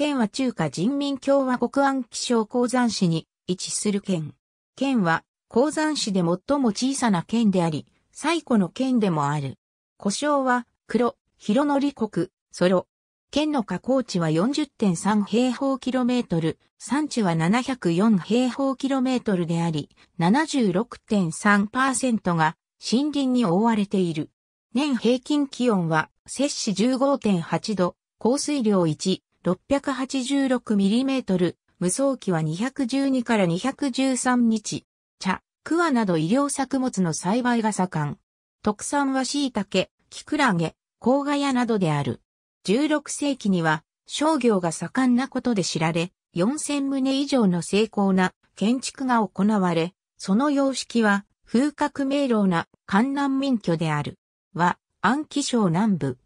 県は中華人民共和国安気省鉱山市に位置する県。県は鉱山市で最も小さな県であり、最古の県でもある。故障は黒、広則国、ソロ。県の河口地は40.3平方キロメートル、山地は704平方キロメートルであり、76.3%が森林に覆われている。年平均気温は摂氏15.8度、降水量1、686mm、無双機は212から213日、茶、桑など医療作物の栽培が盛ん。特産は椎茸、キクラゲ、甲賀屋などである。16世紀には商業が盛んなことで知られ、4000棟以上の精巧な建築が行われ、その様式は風格明朗な観南民居である。は、安徽省南部。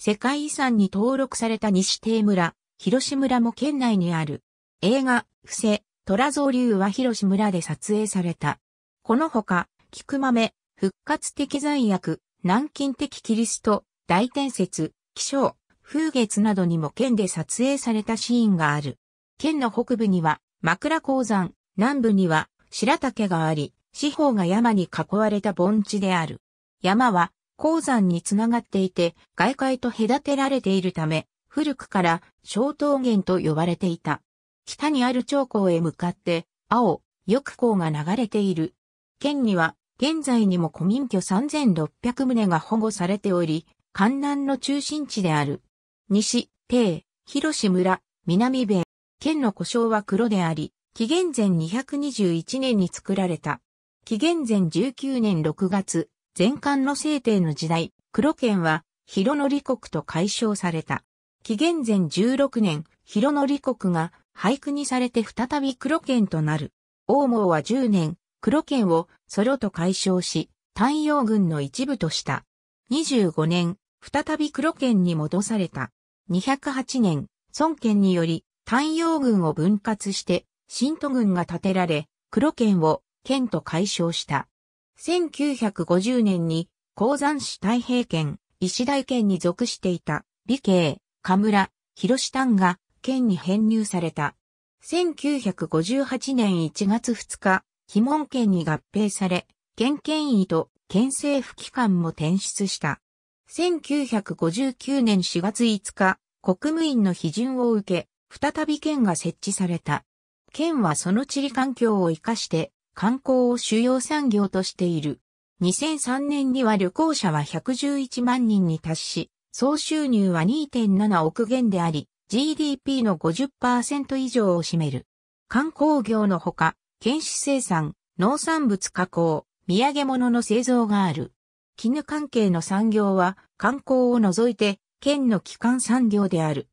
世界遺産に登録された西帝村、広島村も県内にある。映画、伏せ、虎造流は広島村で撮影された。このほか、菊豆、復活的罪悪、南京的キリスト、大天説、気象、風月などにも県で撮影されたシーンがある。県の北部には枕鉱山、南部には白竹があり、四方が山に囲われた盆地である。山は鉱山につながっていて、外界と隔てられているため、古くから小峠原と呼ばれていた。北にある長江へ向かって、青、翼江が流れている。県には、現在にも古民居3600棟が保護されており、関南の中心地である。西、帝、広志村、南米。県の故障は黒であり、紀元前221年に作られた。紀元前19年6月、全漢の制定の時代、黒県は、広則国と解消された。紀元前16年、広則国が廃区にされて再び黒県となる。王毛は10年、黒県をソロと解消し、太陽軍の一部とした。25年、再び黒県に戻された。208年、孫権により太陽軍を分割して、新都軍が建てられ、黒県を県と解消した。1950年に、鉱山市太平県、石大県に属していた、美慶、ヒ村、シタンが県に編入された。1958年1月2日、非門県に合併され、県県医と県政府機関も転出した。1959年4月5日、国務院の批准を受け、再び県が設置された。県はその地理環境を活かして、観光を主要産業としている。2003年には旅行者は111万人に達し、総収入は2.7億元であり、GDP の50%以上を占める。観光業のほか、県市生産、農産物加工、土産物の製造がある。絹関係の産業は観光を除いて県の基幹産業である。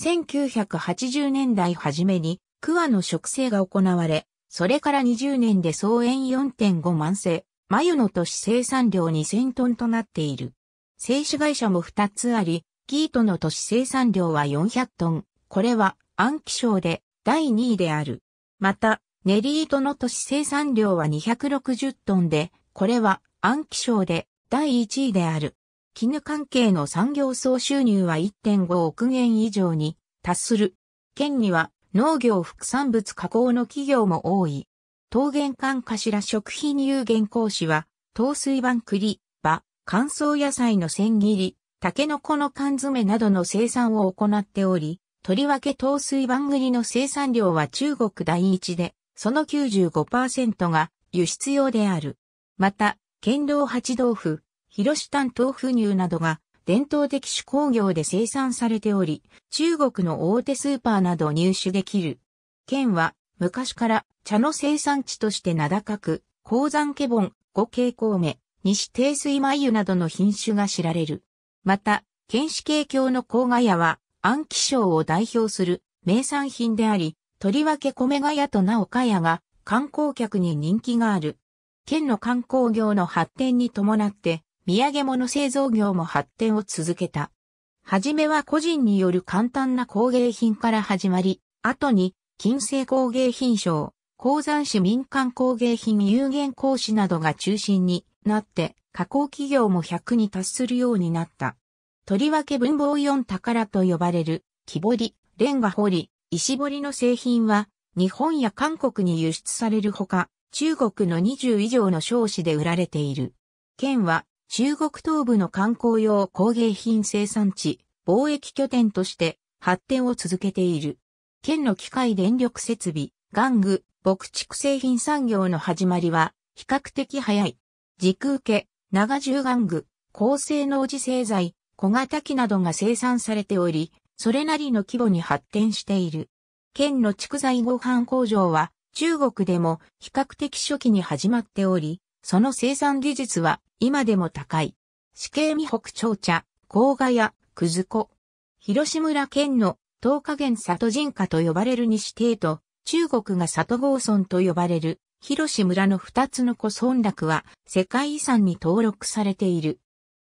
1980年代初めに桑の植生が行われ、それから20年で総園4.5万世、眉の都市生産量2000トンとなっている。製紙会社も2つあり、ートの都市生産量は400トン。これは安徽省で第2位である。また、ネリートの都市生産量は260トンで、これは安徽省で第1位である。絹関係の産業総収入は1.5億元以上に達する。県には農業副産物加工の企業も多い。桃源館頭食品有限講師は、糖水湾栗、乾燥野菜の千切り、タケノコの缶詰などの生産を行っており、とりわけ糖水番栗の生産量は中国第一で、その95%が輸出用である。また、県道八豆腐、広志丹豆腐乳などが伝統的手工業で生産されており、中国の大手スーパーなど入手できる。県は昔から茶の生産地として名高く、鉱山ケボン、五景光目、西低水米油などの品種が知られる。また、剣士系教の甲賀屋は、暗記賞を代表する名産品であり、とりわけ米賀屋となおか屋が観光客に人気がある。県の観光業の発展に伴って、土産物製造業も発展を続けた。はじめは個人による簡単な工芸品から始まり、後に、金製工芸品賞、鉱山市民間工芸品有限講師などが中心になって、加工企業も100に達するようになった。とりわけ文房四宝と呼ばれる、木彫り、レンガ彫り、石彫りの製品は、日本や韓国に輸出されるほか、中国の20以上の商市で売られている。県は、中国東部の観光用工芸品生産地、貿易拠点として発展を続けている。県の機械電力設備、玩具、牧畜製品産業の始まりは比較的早い。軸受け、長重玩具、高性能自製材、小型機などが生産されており、それなりの規模に発展している。県の蓄材合板工場は中国でも比較的初期に始まっており、その生産技術は今でも高い。死刑未北長茶、甲賀屋、くず子。広島県の東下源里人家と呼ばれる西帝都、中国が里郷村と呼ばれる広志村の二つの古村落は世界遺産に登録されている。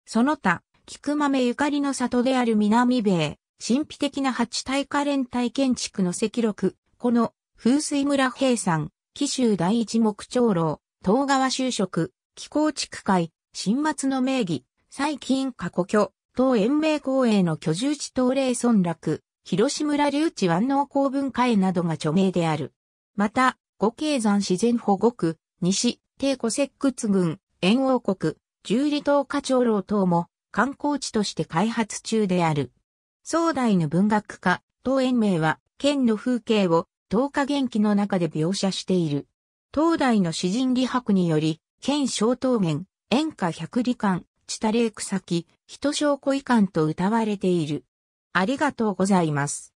その他、菊豆ゆかりの里である南米、神秘的な八大可連帯建築の赤録、この風水村平山、紀州第一木長老、東川就職、気候地区会、新松の名義、最近過去郷、東延明公営の居住地東霊村落、広島流留置湾農公文化へなどが著名である。また、五景山自然保護区、西、帝古石窟群、炎王国、十里島花長老等も観光地として開発中である。壮大の文学家、東園名は、県の風景を、東下元気の中で描写している。東大の詩人李白により、県小東原、演下百里館、地多霊草木、先、人証拠遺館と歌われている。ありがとうございます。